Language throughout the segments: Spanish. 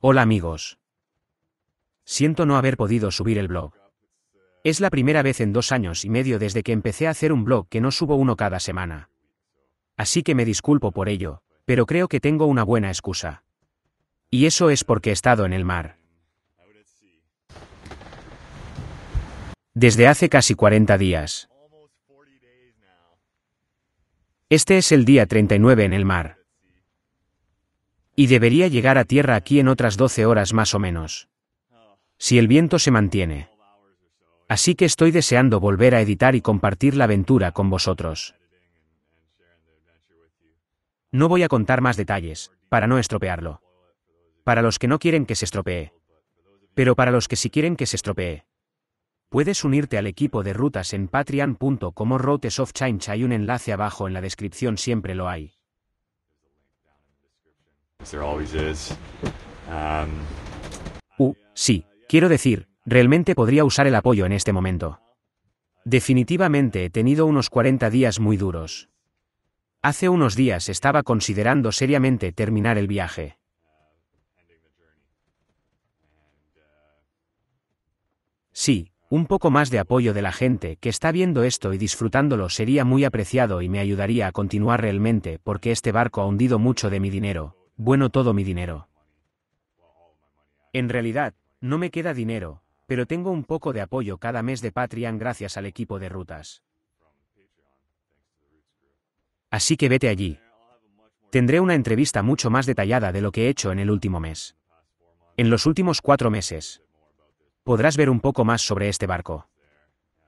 Hola amigos. Siento no haber podido subir el blog. Es la primera vez en dos años y medio desde que empecé a hacer un blog que no subo uno cada semana. Así que me disculpo por ello, pero creo que tengo una buena excusa. Y eso es porque he estado en el mar. Desde hace casi 40 días. Este es el día 39 en el mar y debería llegar a tierra aquí en otras 12 horas más o menos. Si el viento se mantiene. Así que estoy deseando volver a editar y compartir la aventura con vosotros. No voy a contar más detalles, para no estropearlo. Para los que no quieren que se estropee. Pero para los que sí quieren que se estropee. Puedes unirte al equipo de rutas en patreon.com routes hay un enlace abajo en la descripción siempre lo hay. Uh, sí, quiero decir, realmente podría usar el apoyo en este momento. Definitivamente he tenido unos 40 días muy duros. Hace unos días estaba considerando seriamente terminar el viaje. Sí, un poco más de apoyo de la gente que está viendo esto y disfrutándolo sería muy apreciado y me ayudaría a continuar realmente porque este barco ha hundido mucho de mi dinero, bueno todo mi dinero. En realidad, no me queda dinero, pero tengo un poco de apoyo cada mes de Patreon gracias al equipo de rutas. Así que vete allí. Tendré una entrevista mucho más detallada de lo que he hecho en el último mes. En los últimos cuatro meses. Podrás ver un poco más sobre este barco.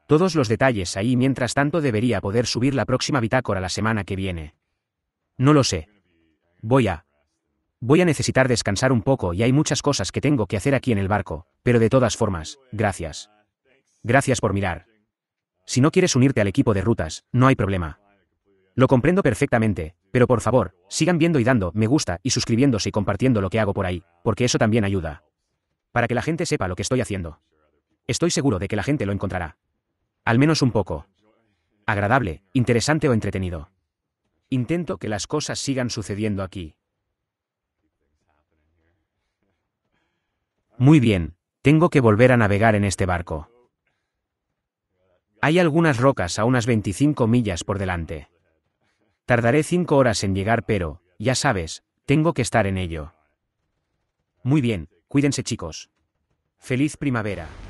Todos los detalles ahí mientras tanto debería poder subir la próxima bitácora la semana que viene. No lo sé. Voy a, Voy a necesitar descansar un poco y hay muchas cosas que tengo que hacer aquí en el barco, pero de todas formas, gracias. Gracias por mirar. Si no quieres unirte al equipo de rutas, no hay problema. Lo comprendo perfectamente, pero por favor, sigan viendo y dando me gusta y suscribiéndose y compartiendo lo que hago por ahí, porque eso también ayuda. Para que la gente sepa lo que estoy haciendo. Estoy seguro de que la gente lo encontrará. Al menos un poco. Agradable, interesante o entretenido. Intento que las cosas sigan sucediendo aquí. Muy bien, tengo que volver a navegar en este barco. Hay algunas rocas a unas 25 millas por delante. Tardaré cinco horas en llegar, pero, ya sabes, tengo que estar en ello. Muy bien, cuídense chicos. Feliz primavera.